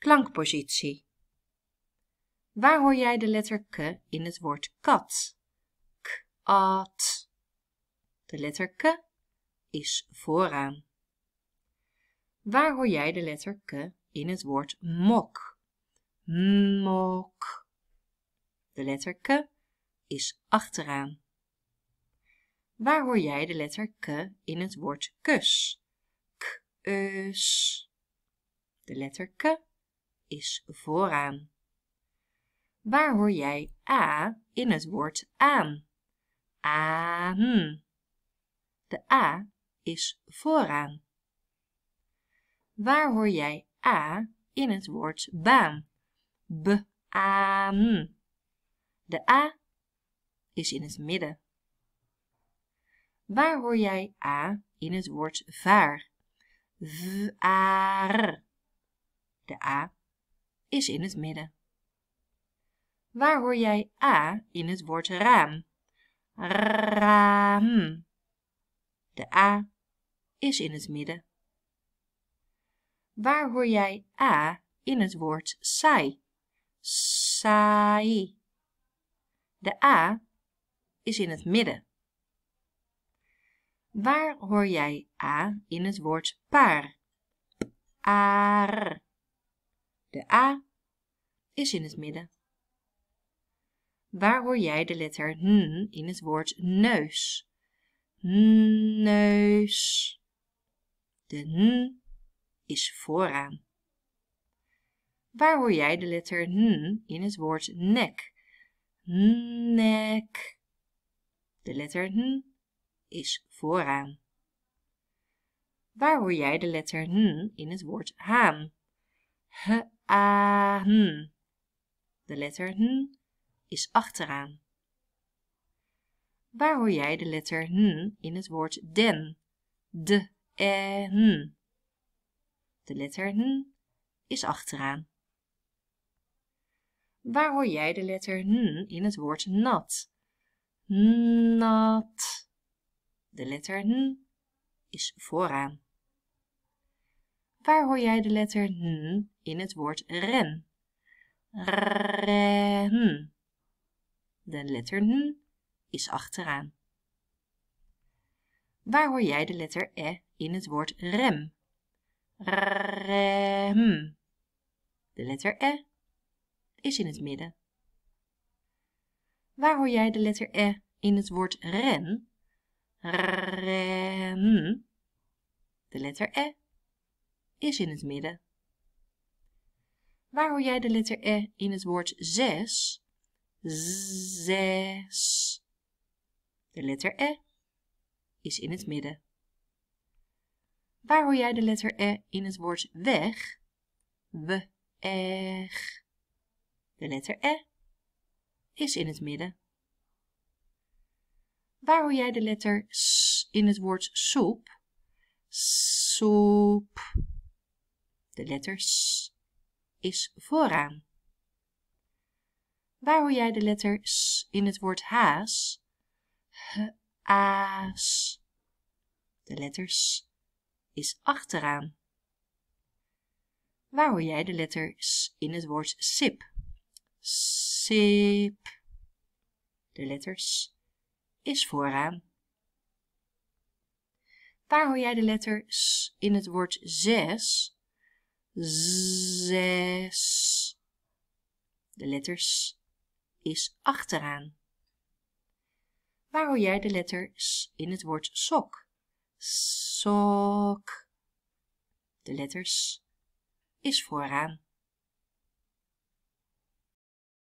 Klankpositie. Waar hoor jij de letter k in het woord kat? K, at. De letter k is vooraan. Waar hoor jij de letter k in het woord mok? Mok. De letter k is achteraan. Waar hoor jij de letter k in het woord kus? Kus. De letter k is vooraan. Waar hoor jij a in het woord aan? Aan. De a is vooraan. Waar hoor jij a in het woord baan? b De a is in het midden. Waar hoor jij a in het woord vaar? r. De a is in het midden. Waar hoor jij a in het woord raam? Raam. De a is in het midden. Waar hoor jij a in het woord saai? Saai. De a is in het midden. Waar hoor jij a in het woord paar? Aar. De A is in het midden. Waar hoor jij de letter N in het woord neus? Neus. De N is vooraan. Waar hoor jij de letter N in het woord nek? Nek. De letter N is vooraan. Waar hoor jij de letter N in het woord haan? H ahn. De letter H is achteraan. Waar hoor jij de letter n in het woord den? E, en. De letter H is achteraan. Waar hoor jij de letter H in het woord nat? Nat. De letter H is vooraan. Waar hoor jij de letter n in het woord ren? Ren. De letter n is achteraan. Waar hoor jij de letter e in het woord rem? Rem. De letter e is in het midden. Waar hoor jij de letter e in het woord ren? Rem. De letter e is in het midden. Waar hoor jij de letter E in het woord zes? Zes. De letter E is in het midden. Waar hoor jij de letter E in het woord weg? g. De letter E is in het midden. Waar hoor jij de letter S in het woord soep? Soep. De letter S is vooraan. Waar hoor jij de letter S in het woord haas? Haas. De letter S is achteraan. Waar hoor jij de letter S in het woord sip? Sip. De letter S is vooraan. Waar hoor jij de letter S in het woord zes? zes. De letters is achteraan. Waar hoor jij de letter s in het woord sok? Sok. De letters is vooraan.